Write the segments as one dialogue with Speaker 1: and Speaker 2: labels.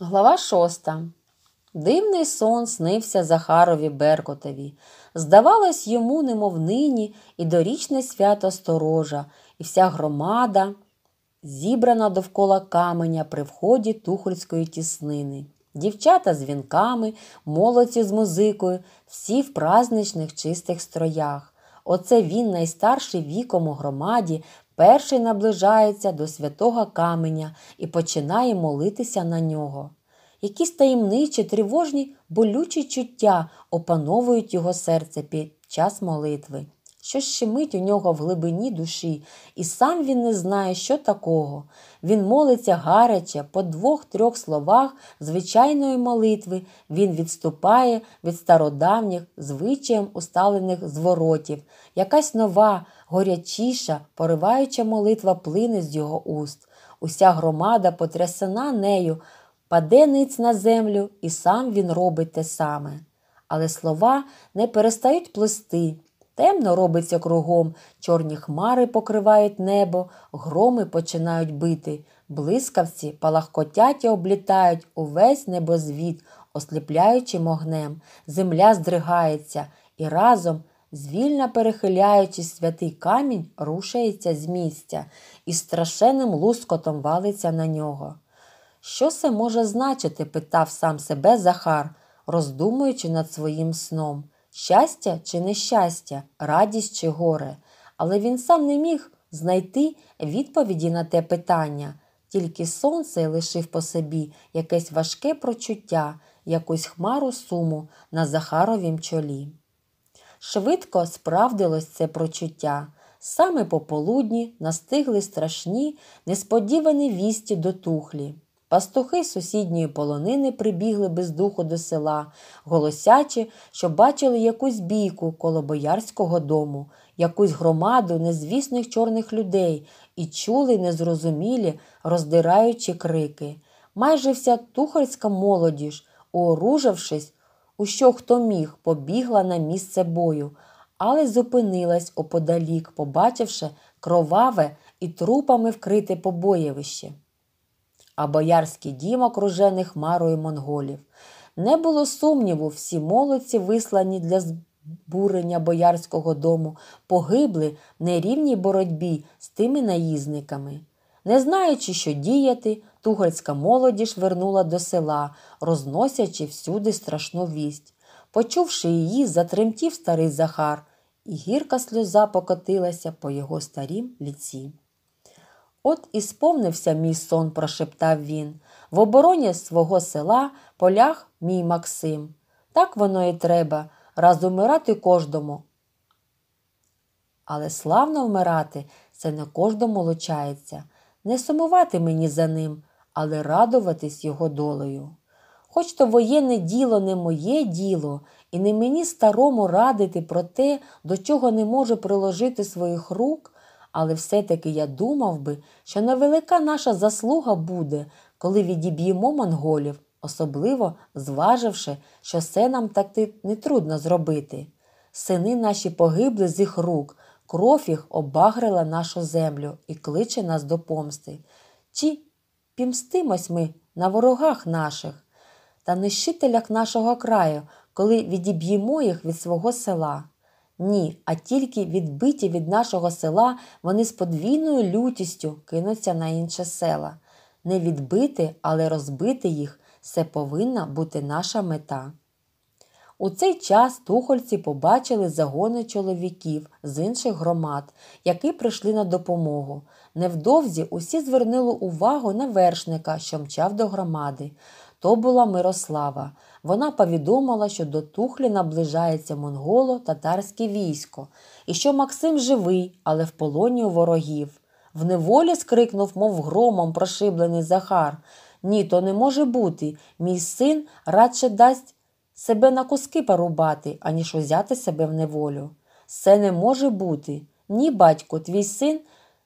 Speaker 1: Глава шоста. Дивний сон снився Захарові Беркотові. Здавалось, йому, немов нині, і дорічне свято сторожа, і вся громада зібрана довкола каменя при вході тухольської тіснини. Дівчата з вінками, молодці з музикою, всі в праздничних чистих строях. Оце він, найстарший віком у громаді, перший наближається до святого каменя і починає молитися на нього. Якісь таємничі, тривожні, болючі чуття опановують його серце під час молитви що щемить у нього в глибині душі, і сам він не знає, що такого. Він молиться гаряче, по двох-трьох словах звичайної молитви він відступає від стародавніх звичаєм усталених зворотів. Якась нова, горячіша, пориваюча молитва плине з його уст. Уся громада потрясена нею, паде ниць на землю, і сам він робить те саме. Але слова не перестають плести. Темно робиться кругом, чорні хмари покривають небо, громи починають бити, блискавці палахкотять і облітають увесь небозвіт, осліпляючим огнем. Земля здригається і разом. Звільно перехиляючись, святий камінь рушається з місця і страшенним лускотом валиться на нього. Що це може значити? питав сам себе Захар, роздумуючи над своїм сном щастя чи нещастя, радість чи горе, але він сам не міг знайти відповіді на те питання, тільки сонце лишив по собі якесь важке прочуття, якусь хмару суму на Захаровім чолі. Швидко справдилось це прочуття. Саме пополудні настигли страшні несподівані вісті до тухлі. Пастухи сусідньої полонини прибігли без духу до села, голосячи, що бачили якусь бійку коло боярського дому, якусь громаду незвісних чорних людей і чули незрозумілі, роздираючі крики. Майже вся тухарська молодіж, уоружавшись, у що хто міг, побігла на місце бою, але зупинилась оподалік, побачивши кроваве і трупами вкрите побоєвище а боярський дім окружений хмарою монголів. Не було сумніву, всі молодці, вислані для збурення боярського дому, погибли в нерівній боротьбі з тими наїзниками. Не знаючи, що діяти, тугальська молодіж вернула до села, розносячи всюди страшну вість. Почувши її, затремтів старий Захар, і гірка сльоза покотилася по його старім ліці. От і сповнився мій сон, прошептав він. В обороні свого села поляг мій Максим. Так воно і треба, раз умирати кожному. Але славно вмирати це не кожному лучається, не сумувати мені за ним, але радуватись його долею. Хоч то воєнне діло не моє діло, і не мені старому радити про те, до чого не можу приложити своїх рук, але все-таки я думав би, що невелика наша заслуга буде, коли відіб'ємо монголів, особливо зваживши, що це нам так нетрудно зробити. Сини наші погибли з їх рук, кров їх обагрила нашу землю і кличе нас до помсти. Чи пімстимось ми на ворогах наших та нищителях нашого краю, коли відіб'ємо їх від свого села? Ні, а тільки відбиті від нашого села вони з подвійною лютістю кинуться на інше села. Не відбити, але розбити їх це повинна бути наша мета. У цей час тухольці побачили загони чоловіків з інших громад, які прийшли на допомогу. Невдовзі усі звернули увагу на вершника, що мчав до громади. То була Мирослава. Вона повідомила, що до Тухлі наближається монголо-татарське військо і що Максим живий, але в полоні у ворогів. В неволі скрикнув, мов громом прошиблений Захар. Ні, то не може бути. Мій син радше дасть себе на куски порубати, аніж узяти себе в неволю. Це не може бути. Ні, батько, твій син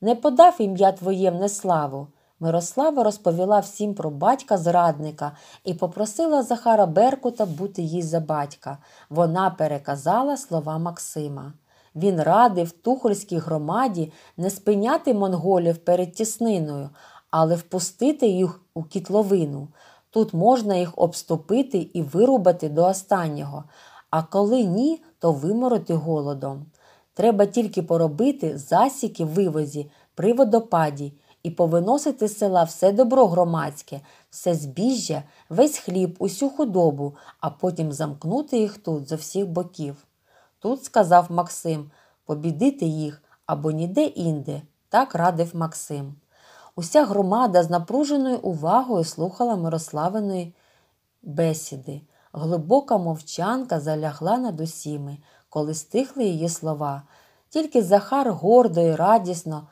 Speaker 1: не подав ім'я твоє в неславу. Мирослава розповіла всім про батька зрадника і попросила Захара Беркута бути їй за батька. Вона переказала слова Максима. Він радив Тухольській громаді не спиняти монголів перед тісниною, але впустити їх у кітловину. Тут можна їх обступити і вирубати до останнього, а коли ні, то вимороти голодом. Треба тільки поробити засіки вивозі при водопаді і повиносити з села все добро громадське, все збіжжя, весь хліб, усю худобу, а потім замкнути їх тут з усіх боків. Тут сказав Максим побідити їх або ніде інде, так радив Максим. Уся громада з напруженою увагою слухала Мирославиної бесіди. Глибока мовчанка залягла над усіми, коли стихли її слова. Тільки Захар гордо і радісно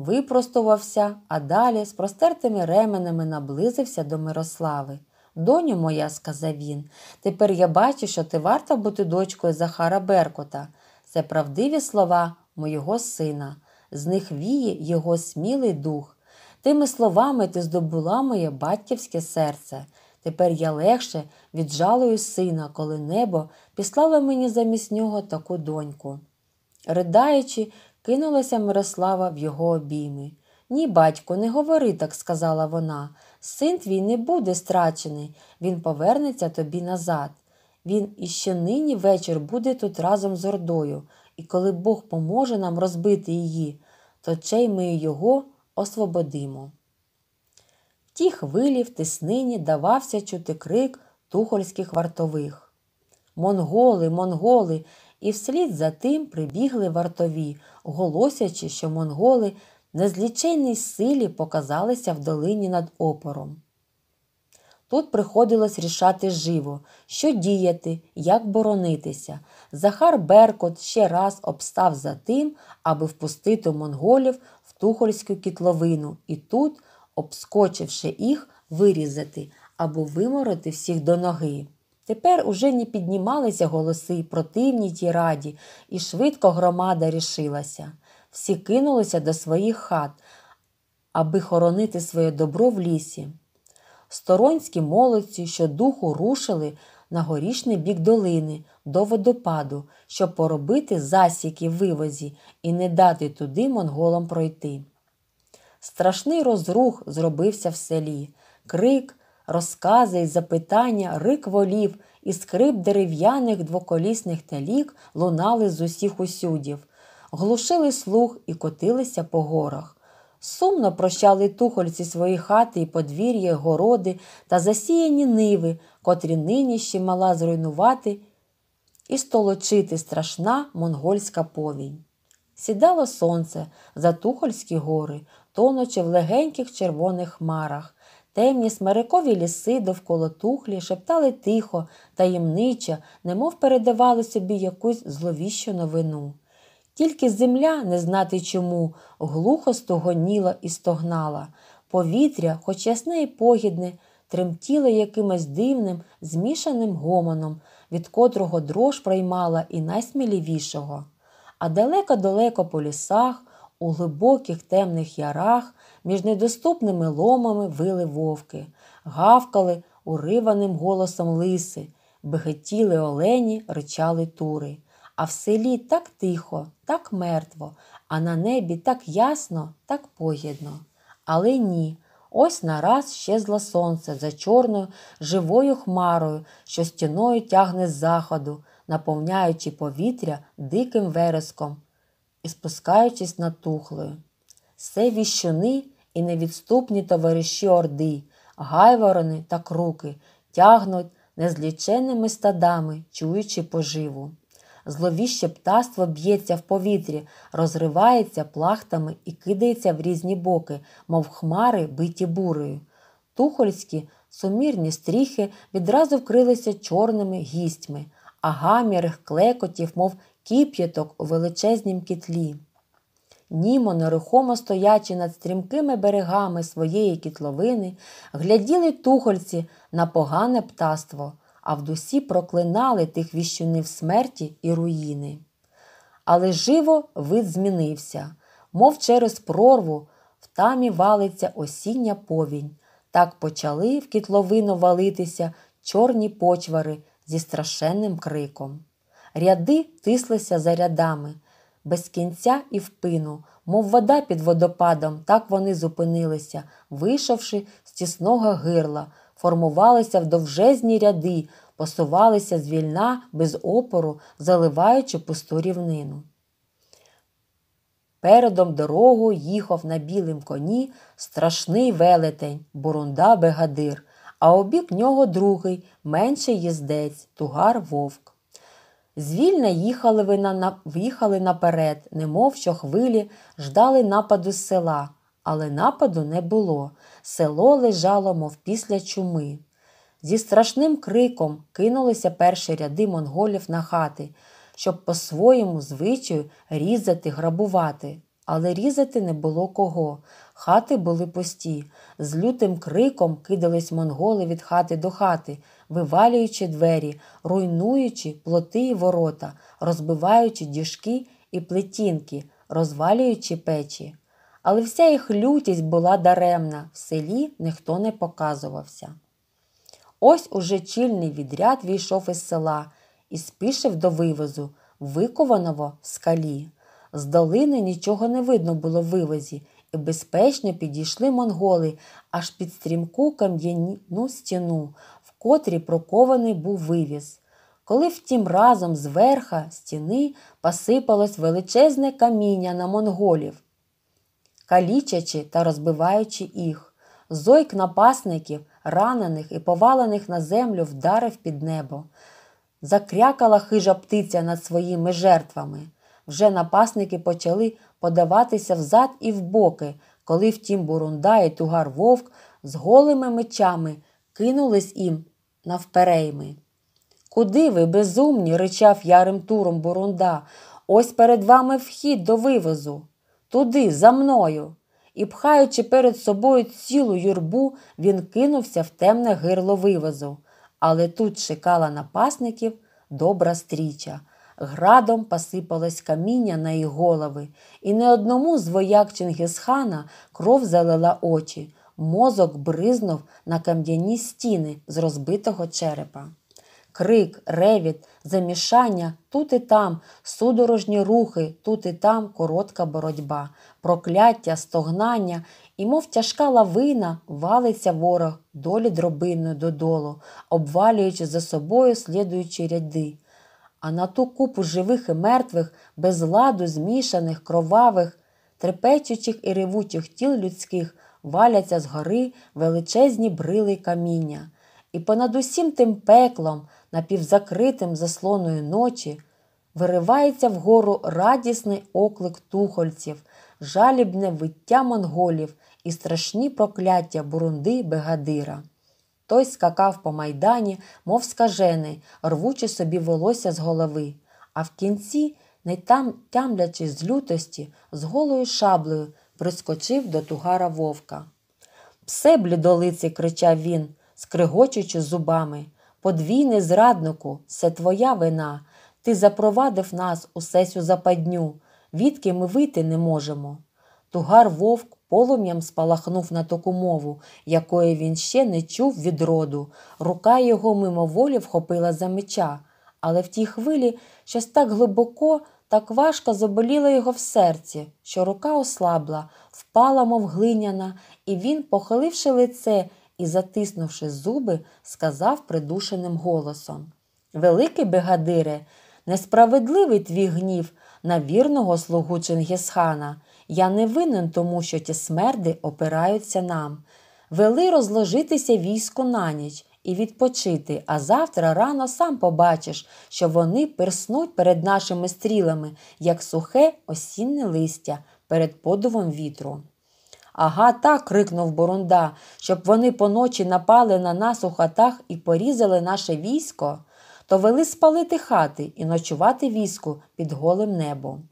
Speaker 1: Випростувався, а далі з простертими ременами наблизився до Мирослави. Доню моя, сказав він, тепер я бачу, що ти варта бути дочкою Захара Беркута. Це правдиві слова моєго сина, з них віє його смілий дух. Тими словами ти здобула моє батьківське серце. Тепер я легше віджалую сина, коли небо післало мені замість нього таку доньку. Ридаючи, Кинулася Мирослава в його обійми. Ні, батько, не говори так, сказала вона. Син твій не буде страчений, він повернеться тобі назад. Він іще нині вечір буде тут разом з Ордою, і коли Бог поможе нам розбити її, то чей ми його освободимо. В ті хвилі в тиснині давався чути крик тухольських вартових. Монголи, монголи, і вслід за тим прибігли вартові, голосячи, що монголи на зліченній силі показалися в долині над опором. Тут приходилось рішати живо, що діяти, як боронитися. Захар Беркот ще раз обстав за тим, аби впустити монголів в тухольську кітловину і тут, обскочивши їх, вирізати або виморити всіх до ноги. Тепер уже не піднімалися голоси противні тій раді, і швидко громада рішилася. Всі кинулися до своїх хат, аби хоронити своє добро в лісі. Сторонські молодці щодуху рушили на горішний бік долини до водопаду, щоб поробити засіки вивозі і не дати туди монголам пройти. Страшний розрух зробився в селі, крик, розкази й запитання, рик волів і скрип дерев'яних двоколісних телік лунали з усіх усюдів, глушили слух і котилися по горах. Сумно прощали тухольці свої хати і подвір'я, городи та засіяні ниви, котрі нині ще мала зруйнувати і столочити страшна монгольська повінь. Сідало сонце за Тухольські гори, тонучи в легеньких червоних хмарах. Темні смерикові ліси довкола тухлі шептали тихо, таємниче, немов передавали собі якусь зловіщу новину. Тільки земля, не знати чому, глухо стогоніла і стогнала. Повітря, хоч ясне і погідне, тремтіло якимось дивним, змішаним гомоном, від котрого дрож проймала і найсміливішого. А далеко-далеко по лісах, у глибоких темних ярах між недоступними ломами вили вовки, гавкали уриваним голосом лиси, бегетіли олені, ричали тури. А в селі так тихо, так мертво, а на небі так ясно, так погідно. Але ні, ось нараз щезло сонце за чорною живою хмарою, що стіною тягне з заходу, наповняючи повітря диким вереском і спускаючись над натухлою. Все віщуни і невідступні товариші Орди, гайворони та круки тягнуть незліченими стадами, чуючи поживу. Зловіще птаство б'ється в повітрі, розривається плахтами і кидається в різні боки, мов хмари биті бурею. Тухольські сумірні стріхи відразу вкрилися чорними гістьми, а гамірих клекотів, мов кіп'яток у величезнім кітлі. Німо, нерухомо стоячи над стрімкими берегами своєї кітловини, гляділи тухольці на погане птаство, а в дусі проклинали тих віщунів смерті і руїни. Але живо вид змінився, мов через прорву, в тамі валиться осіння повінь. Так почали в кітловину валитися чорні почвари зі страшенним криком ряди тислися за рядами, без кінця і впину, мов вода під водопадом, так вони зупинилися, вийшовши з тісного гирла, формувалися в довжезні ряди, посувалися звільна, без опору, заливаючи пусту рівнину. Передом дорогу їхав на білим коні страшний велетень, Бурунда Бегадир, а обік нього другий менший їздець, тугар вовк. Звільно їхали ви на, в'їхали наперед, немов що хвилі, ждали нападу з села, але нападу не було. Село лежало, мов після чуми. Зі страшним криком кинулися перші ряди монголів на хати, щоб по своєму звичаю різати, грабувати. Але різати не було кого. Хати були пусті. З лютим криком кидались монголи від хати до хати вивалюючи двері, руйнуючи плоти і ворота, розбиваючи діжки і плетінки, розвалюючи печі. Але вся їх лютість була даремна, в селі ніхто не показувався. Ось уже чільний відряд війшов із села і спішив до вивозу, викованого в скалі. З долини нічого не видно було в вивозі, і безпечно підійшли монголи аж під стрімку кам'яну стіну, котрі прокований був вивіз. Коли втім разом з верха стіни посипалось величезне каміння на монголів, калічачи та розбиваючи їх, зойк напасників, ранених і повалених на землю вдарив під небо. Закрякала хижа птиця над своїми жертвами. Вже напасники почали подаватися взад і в боки, коли втім Бурунда і тугар вовк з голими мечами кинулись їм навперейми. Куди ви, безумні, ричав ярим туром Бурунда, ось перед вами вхід до вивозу. Туди, за мною. І, пхаючи перед собою цілу юрбу, він кинувся в темне гирло вивозу. Але тут чекала напасників добра стріча. Градом посипалось каміння на їх голови, і не одному з вояк Чингисхана кров залила очі мозок бризнув на кам'яні стіни з розбитого черепа. Крик, ревіт, замішання тут і там, судорожні рухи, тут і там коротка боротьба, прокляття, стогнання, і, мов тяжка лавина, валиться ворог долі дробиною додолу, обвалюючи за собою слідуючі ряди. А на ту купу живих і мертвих, без ладу змішаних, кровавих, трепечучих і ревучих тіл людських валяться з гори величезні брили каміння, і понад усім тим пеклом, напівзакритим заслоною ночі, виривається вгору радісний оклик тухольців, жалібне виття монголів і страшні прокляття бурунди Бегадира. Той скакав по майдані, мов скажений, рвучи собі волосся з голови, а в кінці, не там тямлячи з лютості, з голою шаблею прискочив до тугара вовка. Псе блідолиці, кричав він, скригочучи зубами. Подвійний зраднику, це твоя вина. Ти запровадив нас у сесю западню, відки ми вийти не можемо. Тугар вовк полум'ям спалахнув на таку мову, якої він ще не чув від роду. Рука його мимоволі вхопила за меча, але в тій хвилі щось так глибоко так важко заболіло його в серці, що рука ослабла, впала, мов глиняна, і він, похиливши лице і затиснувши зуби, сказав придушеним голосом: Великий бегадире, несправедливий твій гнів на вірного слугу Чингісхана. Я не винен тому, що ті смерди опираються нам. Вели розложитися війську на ніч, і відпочити, а завтра рано сам побачиш, що вони перснуть перед нашими стрілами, як сухе осінне листя перед подувом вітру. Ага, так. крикнув Бурунда, щоб вони поночі напали на нас у хатах і порізали наше військо, то вели спалити хати і ночувати війську під голим небом.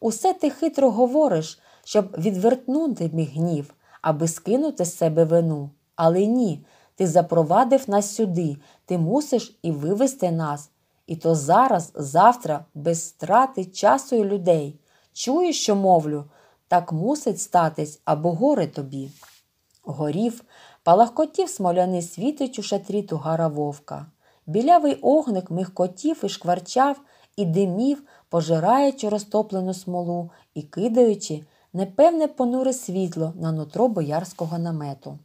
Speaker 1: Усе ти хитро говориш, щоб відвертнути мій гнів, аби скинути з себе вину. Але ні, ти запровадив нас сюди, ти мусиш і вивезти нас. І то зараз, завтра, без страти часу і людей. Чуєш, що мовлю, так мусить статись або горе тобі. Горів, палахкотів смоляний світить у шатрі тугара вовка. Білявий огник михкотів і шкварчав, і димів, пожираючи розтоплену смолу і кидаючи непевне понуре світло на нутро боярського намету.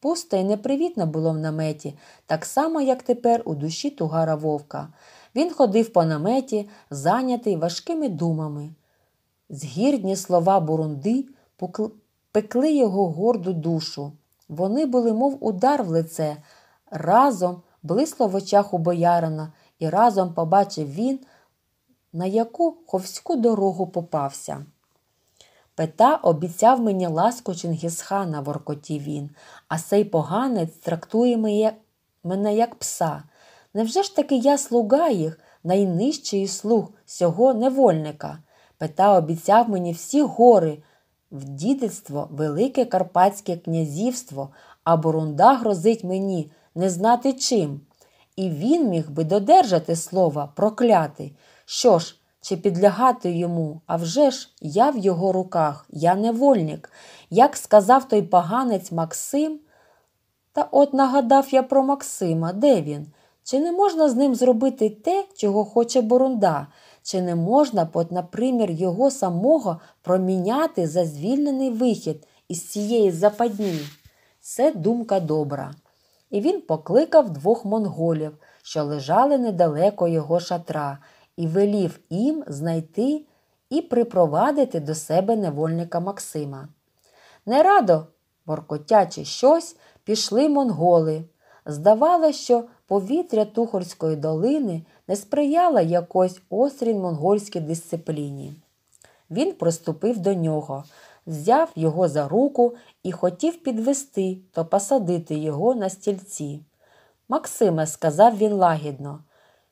Speaker 1: Пусто і непривітно було в наметі, так само, як тепер у душі тугара вовка. Він ходив по наметі, зайнятий важкими думами. Згірдні слова бурунди пекли його горду душу. Вони були, мов удар в лице, разом блисло в очах у боярина, і разом побачив він, на яку ховську дорогу попався. Пета обіцяв мені ласку Чингісхана, воркотів він, а цей поганець трактує мене як пса. Невже ж таки я слуга їх, найнижчий слуг сього невольника? Пета обіцяв мені всі гори, в дідицтво Велике Карпатське князівство, а Бурунда грозить мені не знати чим. І він міг би додержати слова, прокляти. Що ж, чи підлягати йому, а вже ж я в його руках, я невольник. Як сказав той поганець Максим, та от нагадав я про Максима, де він? Чи не можна з ним зробити те, чого хоче Борунда? Чи не можна, от, напримір, його самого проміняти за звільнений вихід із цієї западні? Це думка добра. І він покликав двох монголів, що лежали недалеко його шатра і велів їм знайти і припровадити до себе невольника Максима. Нерадо, боркотячи щось, пішли монголи. Здавалося, що повітря Тухорської долини не сприяло якось острій монгольській дисципліні. Він приступив до нього, взяв його за руку і хотів підвести, то посадити його на стільці. Максиме, сказав він лагідно,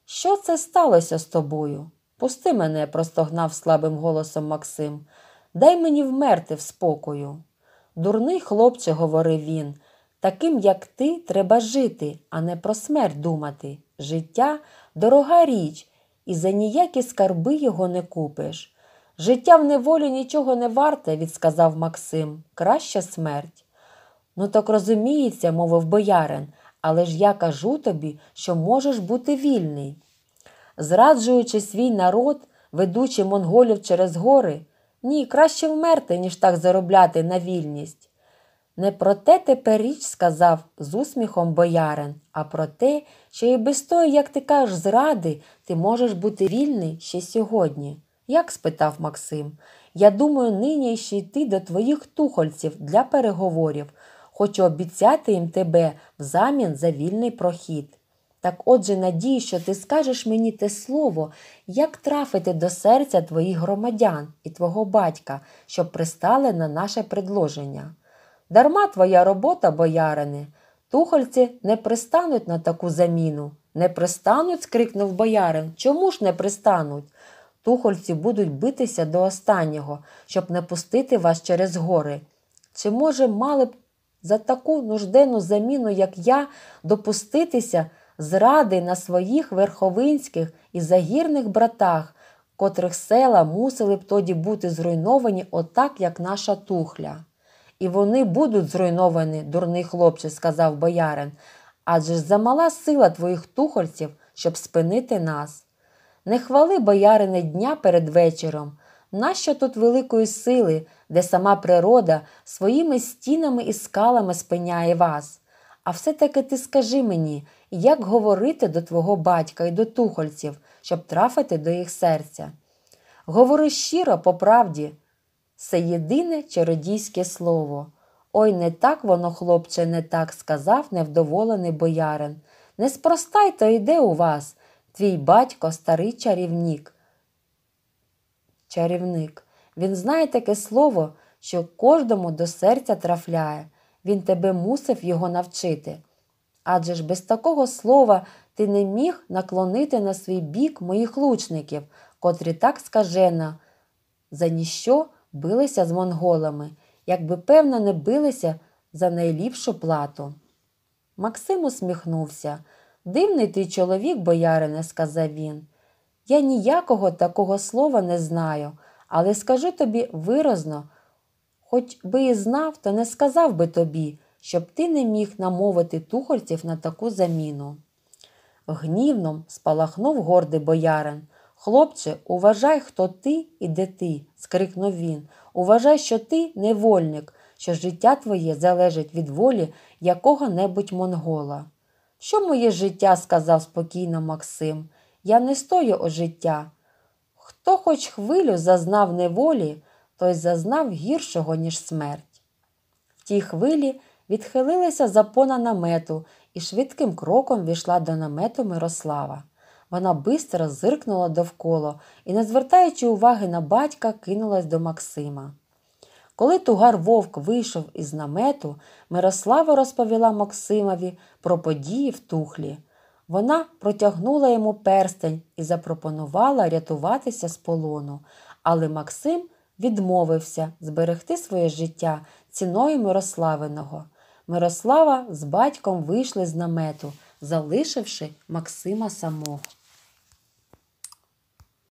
Speaker 1: що це сталося з тобою? Пусти мене, простогнав слабим голосом Максим. Дай мені вмерти в спокою. Дурний хлопче, говорив він, таким, як ти, треба жити, а не про смерть думати. Життя дорога річ, і за ніякі скарби його не купиш. Життя в неволі нічого не варте, відсказав Максим, краща смерть. Ну так розуміється, мовив боярин, але ж я кажу тобі, що можеш бути вільний. Зраджуючи свій народ, ведучи монголів через гори, ні, краще вмерти, ніж так заробляти на вільність. Не про те тепер річ сказав з усміхом боярин, а про те, що і без того, як ти кажеш, зради, ти можеш бути вільний ще сьогодні. Як? спитав Максим. Я думаю, нині ще йти до твоїх тухольців для переговорів хочу обіцяти їм тебе взамін за вільний прохід. Так отже, надій, що ти скажеш мені те слово, як трафити до серця твоїх громадян і твого батька, щоб пристали на наше предложення. Дарма твоя робота, боярине, тухольці не пристануть на таку заміну. Не пристануть, скрикнув боярин. Чому ж не пристануть? Тухольці будуть битися до останнього, щоб не пустити вас через гори. Чи, може, мали б за таку нужденну заміну, як я, допуститися зради на своїх верховинських і загірних братах, котрих села мусили б тоді бути зруйновані отак, як наша тухля. І вони будуть зруйновані, дурний хлопче, сказав боярин, адже ж замала сила твоїх тухольців, щоб спинити нас. Не хвали боярине дня перед вечором. Нащо тут великої сили, де сама природа своїми стінами і скалами спиняє вас? А все-таки ти скажи мені, як говорити до твого батька і до тухольців, щоб трафити до їх серця? Говори щиро по правді, це єдине чародійське слово. Ой, не так воно, хлопче, не так сказав невдоволений боярин. неспростай то йде у вас, твій батько, старий чарівнік чарівник. Він знає таке слово, що кожному до серця трафляє, він тебе мусив його навчити. Адже ж без такого слова ти не міг наклонити на свій бік моїх лучників, котрі так скажено, за ніщо билися з монголами, якби певно не билися за найліпшу плату. Максим усміхнувся. Дивний ти чоловік, боярине, сказав він. Я ніякого такого слова не знаю, але скажу тобі виразно, хоч би і знав, то не сказав би тобі, щоб ти не міг намовити тухольців на таку заміну. Гнівном спалахнув гордий боярин. Хлопче, уважай, хто ти і де ти, скрикнув він. Уважай, що ти невольник, що життя твоє залежить від волі якого-небудь монгола. Що моє життя? сказав спокійно Максим. Я не стою о життя. Хто хоч хвилю зазнав неволі, той зазнав гіршого, ніж смерть. В тій хвилі відхилилася запона намету і швидким кроком війшла до намету Мирослава. Вона бистро зиркнула довкола і, не звертаючи уваги на батька, кинулась до Максима. Коли тугар вовк вийшов із намету, Мирослава розповіла Максимові про події в тухлі. Вона протягнула йому перстень і запропонувала рятуватися з полону, але Максим відмовився зберегти своє життя ціною Мирославиного. Мирослава з батьком вийшли з намету, залишивши Максима самого.